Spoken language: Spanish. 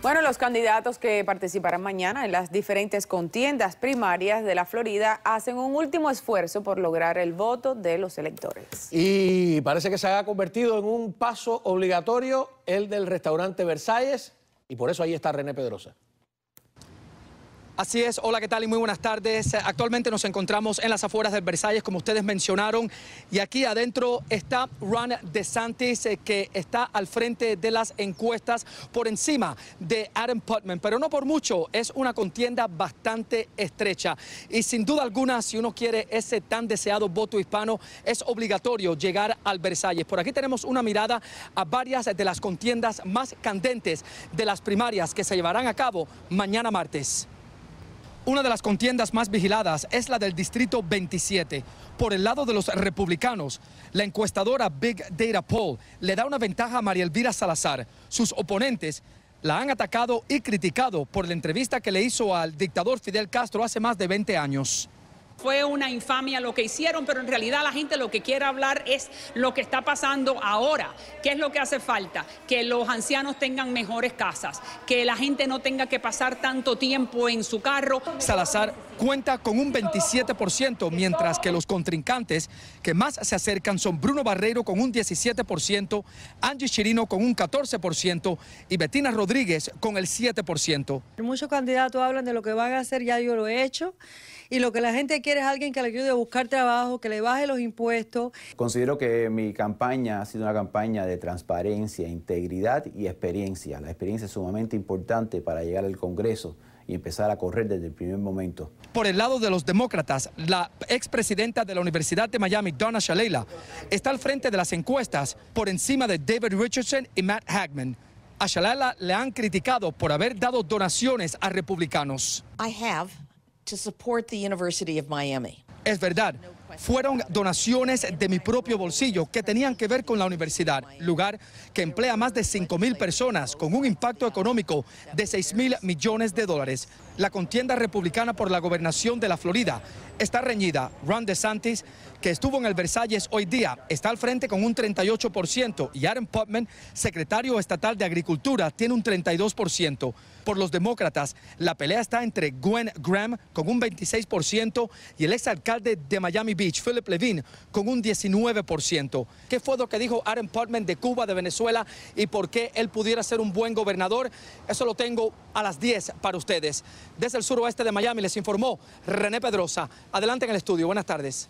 Bueno, los candidatos que participarán mañana en las diferentes contiendas primarias de la Florida hacen un último esfuerzo por lograr el voto de los electores. Y parece que se ha convertido en un paso obligatorio el del restaurante Versalles y por eso ahí está René Pedrosa. Así es, hola, ¿qué tal? Y muy buenas tardes. Actualmente nos encontramos en las afueras del Versalles, como ustedes mencionaron, y aquí adentro está Ron DeSantis, eh, que está al frente de las encuestas por encima de Adam Putman, pero no por mucho, es una contienda bastante estrecha. Y sin duda alguna, si uno quiere ese tan deseado voto hispano, es obligatorio llegar al Versalles. Por aquí tenemos una mirada a varias de las contiendas más candentes de las primarias que se llevarán a cabo mañana martes. Una de las contiendas más vigiladas es la del Distrito 27. Por el lado de los republicanos, la encuestadora Big Data Poll le da una ventaja a María Elvira Salazar. Sus oponentes la han atacado y criticado por la entrevista que le hizo al dictador Fidel Castro hace más de 20 años. Fue una infamia lo que hicieron, pero en realidad la gente lo que quiere hablar es lo que está pasando ahora. ¿Qué es lo que hace falta? Que los ancianos tengan mejores casas, que la gente no tenga que pasar tanto tiempo en su carro. Salazar cuenta con un 27%, mientras que los contrincantes que más se acercan son Bruno Barreiro con un 17%, Angie Chirino con un 14% y Betina Rodríguez con el 7%. Muchos candidatos hablan de lo que van a hacer, ya yo lo he hecho y lo que la gente quiere es alguien que le ayude a buscar trabajo, que le baje los impuestos. Considero que mi campaña ha sido una campaña de transparencia, integridad y experiencia. La experiencia es sumamente importante para llegar al Congreso y empezar a correr desde el primer momento. Por el lado de los demócratas, la expresidenta de la Universidad de Miami, Donna Shalala, está al frente de las encuestas por encima de David Richardson y Matt Hagman. A Shalala le han criticado por haber dado donaciones a republicanos. I have support the University of Miami. Es verdad. Fueron donaciones de mi propio bolsillo que tenían que ver con la universidad, lugar que emplea más de 5 mil personas con un impacto económico de 6 mil millones de dólares la contienda republicana por la gobernación de la Florida está reñida. Ron DeSantis, que estuvo en el Versalles hoy día, está al frente con un 38% y Aaron Putman, secretario estatal de Agricultura, tiene un 32%. Por los demócratas, la pelea está entre Gwen Graham con un 26% y el exalcalde de Miami Beach, Philip Levine, con un 19%. ¿Qué fue lo que dijo Aaron Putman de Cuba, de Venezuela y por qué él pudiera ser un buen gobernador? Eso lo tengo a las 10 para ustedes. Desde el suroeste de Miami les informó René Pedrosa. Adelante en el estudio. Buenas tardes.